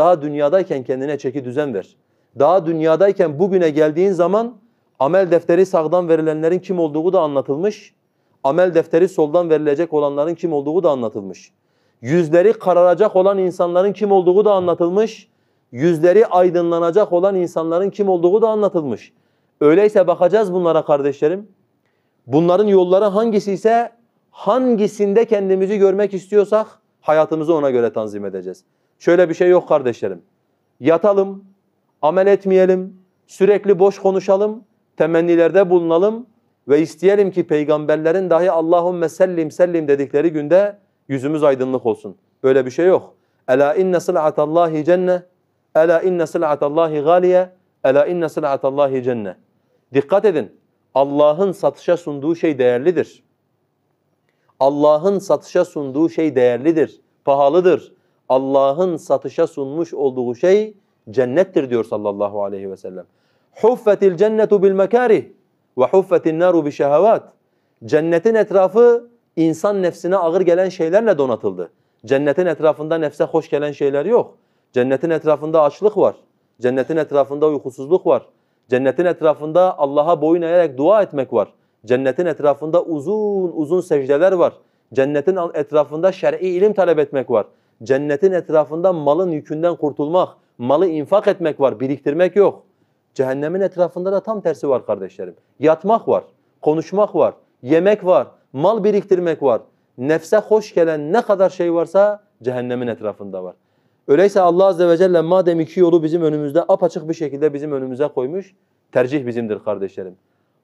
Daha dünyadayken kendine çeki düzen ver. Daha dünyadayken bugüne geldiğin zaman amel defteri sağdan verilenlerin kim olduğu da anlatılmış. Amel defteri soldan verilecek olanların kim olduğu da anlatılmış. Yüzleri kararacak olan insanların kim olduğu da anlatılmış. Yüzleri aydınlanacak olan insanların kim olduğu da anlatılmış. Öyleyse bakacağız bunlara kardeşlerim. Bunların yolları hangisi ise hangisinde kendimizi görmek istiyorsak hayatımızı ona göre tanzim edeceğiz. Şöyle bir şey yok kardeşlerim. Yatalım, amel etmeyelim, sürekli boş konuşalım, temennilerde bulunalım ve isteyelim ki peygamberlerin dahi Allahümme sellim sellim dedikleri günde yüzümüz aydınlık olsun. Böyle bir şey yok. Ela inne sıl'atallahi cenne, ela inne sıl'atallahi galiye, ela inne sıl'atallahi cenne. Dikkat edin. Allah'ın satışa sunduğu şey değerlidir. Allah'ın satışa sunduğu şey değerlidir, pahalıdır. Allah'ın satışa sunmuş olduğu şey cennettir diyor sallallahu aleyhi ve sellem. Huffetil cennetu bil mekarih ve huffetin naru bi şehavat. Cennetin etrafı insan nefsine ağır gelen şeylerle donatıldı. Cennetin etrafında nefse hoş gelen şeyler yok. Cennetin etrafında açlık var. Cennetin etrafında uykusuzluk var. Cennetin etrafında Allah'a boyun eğerek dua etmek var. Cennetin etrafında uzun uzun secdeler var. Cennetin etrafında şer'i ilim talep etmek var. Cennetin etrafında malın yükünden kurtulmak, malı infak etmek var, biriktirmek yok. Cehennemin etrafında da tam tersi var kardeşlerim. Yatmak var, konuşmak var, yemek var, mal biriktirmek var. Nefse hoş gelen ne kadar şey varsa cehennemin etrafında var. Öyleyse Allah azze ve celle madem iki yolu bizim önümüzde apaçık bir şekilde bizim önümüze koymuş, tercih bizimdir kardeşlerim.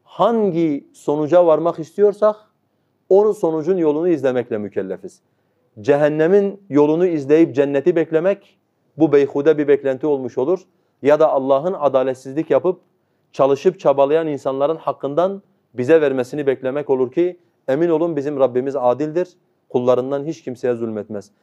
Hangi sonuca varmak istiyorsak o sonucun yolunu izlemekle mükellefiz cehennemin yolunu izleyip cenneti beklemek bu beyhude bir beklenti olmuş olur. Ya da Allah'ın adaletsizlik yapıp çalışıp çabalayan insanların hakkından bize vermesini beklemek olur ki emin olun bizim Rabbimiz adildir. Kullarından hiç kimseye zulmetmez.